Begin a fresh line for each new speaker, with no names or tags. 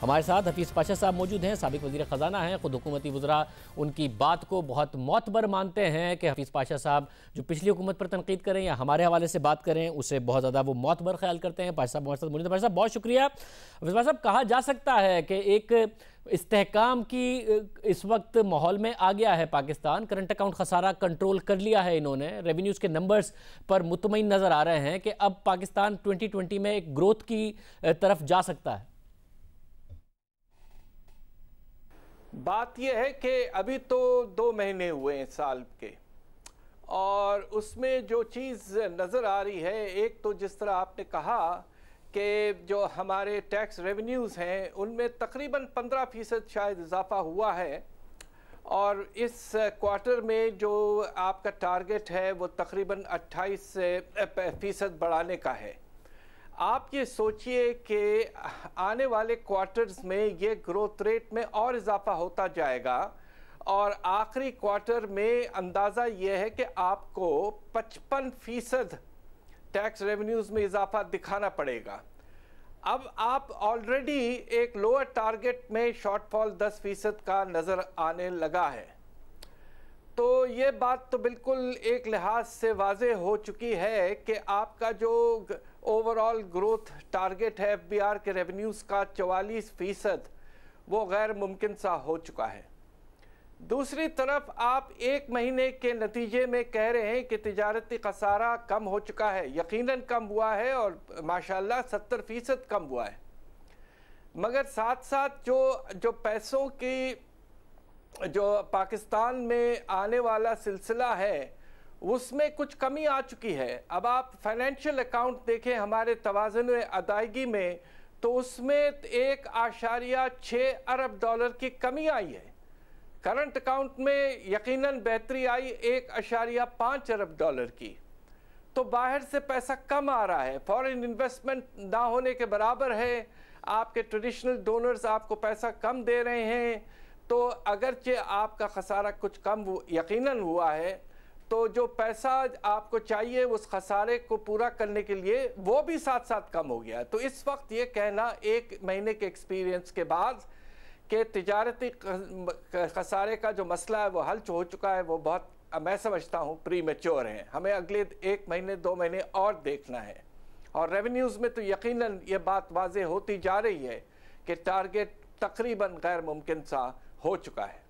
हमारे साथ हफीज़ पाशा साहब मौजूद हैं सबक वजी ख़जाना हैं ख़ुद हुकूमती वजरा उनकी बात को बहुत मोतबर मानते हैं कि हफीज़ पाशा साहब जो पिछली हुकूमत पर तनकीद करें या हमारे हवाले से बात करें उसे बहुत ज़्यादा वो मोतबर ख्याल करते हैं पाशा साहब हमारे साथ मौजूद पाशा साहब बहुत शुक्रिया हफीज़ पाशा साहब कहा जा सकता है कि एक इस्तेकाम की इस वक्त माहौल में आ गया है पाकिस्तान करंट अकाउंट खसारा कंट्रोल कर लिया है इन्होंने रेवेन्यूज़ के नंबर्स पर मुतमिन नज़र आ रहे हैं कि अब पाकिस्तान ट्वेंटी में एक ग्रोथ की तरफ जा सकता है
बात यह है कि अभी तो दो महीने हुए हैं साल के और उसमें जो चीज़ नज़र आ रही है एक तो जिस तरह आपने कहा कि जो हमारे टैक्स रेवेन्यूज़ हैं उनमें तकरीबन पंद्रह फ़ीसद शायद इजाफा हुआ है और इस क्वार्टर में जो आपका टारगेट है वो तकरीबन अट्ठाईस फ़ीसद बढ़ाने का है आप ये सोचिए कि आने वाले क्वार्टर्स में ये ग्रोथ रेट में और इजाफा होता जाएगा और आखिरी क्वार्टर में अंदाज़ा ये है कि आपको 55 फीसद टैक्स रेवेन्यूज़ में इजाफा दिखाना पड़ेगा अब आप ऑलरेडी एक लोअर टारगेट में शॉर्टफॉल 10 फीसद का नज़र आने लगा है तो ये बात तो बिल्कुल एक लिहाज से वाज हो चुकी है कि आपका जो ओवरऑल ग्रोथ टारगेट है एफबीआर के रेवेन्यूज़ का चवालीस फ़ीसद वो गैर मुमकिन सा हो चुका है दूसरी तरफ आप एक महीने के नतीजे में कह रहे हैं कि तजारती खसारा कम हो चुका है यकीनन कम हुआ है और माशाल्लाह सत्तर फ़ीसद कम हुआ है मगर साथ साथ जो जो पैसों की जो पाकिस्तान में आने वाला सिलसिला है उसमें कुछ कमी आ चुकी है अब आप फाइनेंशियल अकाउंट देखें हमारे तोज़न अदायगी में तो उसमें एक आशारिया छः अरब डॉलर की कमी आई है करंट अकाउंट में यकीनन बेहतरी आई एक आशारिया पाँच अरब डॉलर की तो बाहर से पैसा कम आ रहा है फॉरेन इन्वेस्टमेंट ना होने के बराबर है आपके ट्रेडिशनल डोनर्स आपको पैसा कम दे रहे हैं तो अगरचे आपका खसारा कुछ कम यकीनन हुआ है तो जो पैसा आपको चाहिए उस खसारे को पूरा करने के लिए वो भी साथ साथ कम हो गया तो इस वक्त ये कहना एक महीने के एक्सपीरियंस के बाद कि तजारती खसारे का जो मसला है वो हल हो चुका है वो बहुत मैं समझता हूँ प्री मेच्योर है हमें अगले एक महीने दो महीने और देखना है और रेवेन्यूज़ में तो यकीनन ये बात वाज होती जा रही है कि टारगेट तकरीबन गैर मुमकिन सा हो चुका है